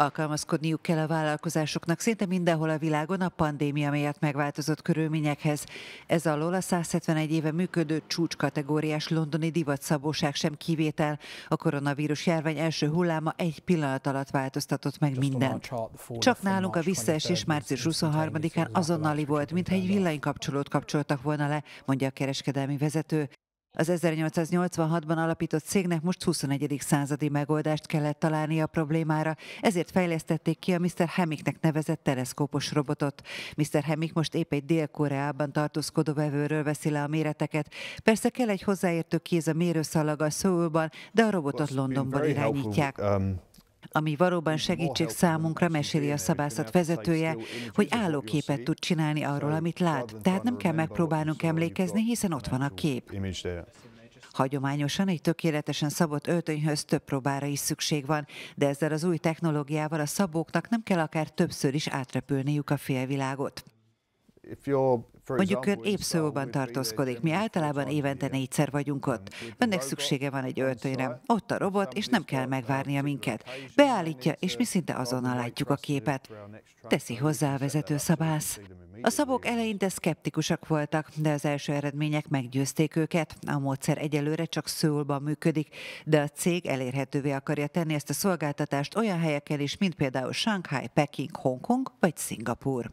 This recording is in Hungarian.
Alkalmazkodniuk kell a vállalkozásoknak szinte mindenhol a világon a pandémia miatt megváltozott körülményekhez. Ez alól a 171 éve működő csúcskategóriás londoni divatszabóság sem kivétel. A koronavírus járvány első hulláma egy pillanat alatt változtatott meg mindent. Csak nálunk a visszaesés március 23-án azonnali volt, mintha egy villanykapcsolót kapcsoltak volna le, mondja a kereskedelmi vezető. Az 1886-ban alapított cégnek most 21. századi megoldást kellett találni a problémára, ezért fejlesztették ki a Mr. Hemiknek nevezett teleszkópos robotot. Mr. Hemik most épp egy Dél-Koreában tartózkodó vevőről veszi le a méreteket. Persze kell egy hozzáértő kéz a mérőszalag a Szóban, de a robotot Londonban irányítják. Um, ami valóban segítség számunkra, meséli a szabászat vezetője, hogy állóképet tud csinálni arról, amit lát. Tehát nem kell megpróbálnunk emlékezni, hiszen ott van a kép. Hagyományosan egy tökéletesen szabott öltönyhöz több próbára is szükség van, de ezzel az új technológiával a szabóknak nem kell akár többször is átrepülniük a félvilágot. Mondjuk ön szóban tartózkodik, mi általában évente négyszer vagyunk ott. Um, Önnek szüksége van egy öltönyre. Ott a robot, és nem kell megvárnia minket. Beállítja, és mi szinte azonnal látjuk a képet. Teszi hozzá a vezető szabász. A szabók eleinte szkeptikusak voltak, de az első eredmények meggyőzték őket. A módszer egyelőre csak Szőulban működik, de a cég elérhetővé akarja tenni ezt a szolgáltatást olyan helyeken is, mint például Shanghai, Peking, Hongkong vagy Szingapur.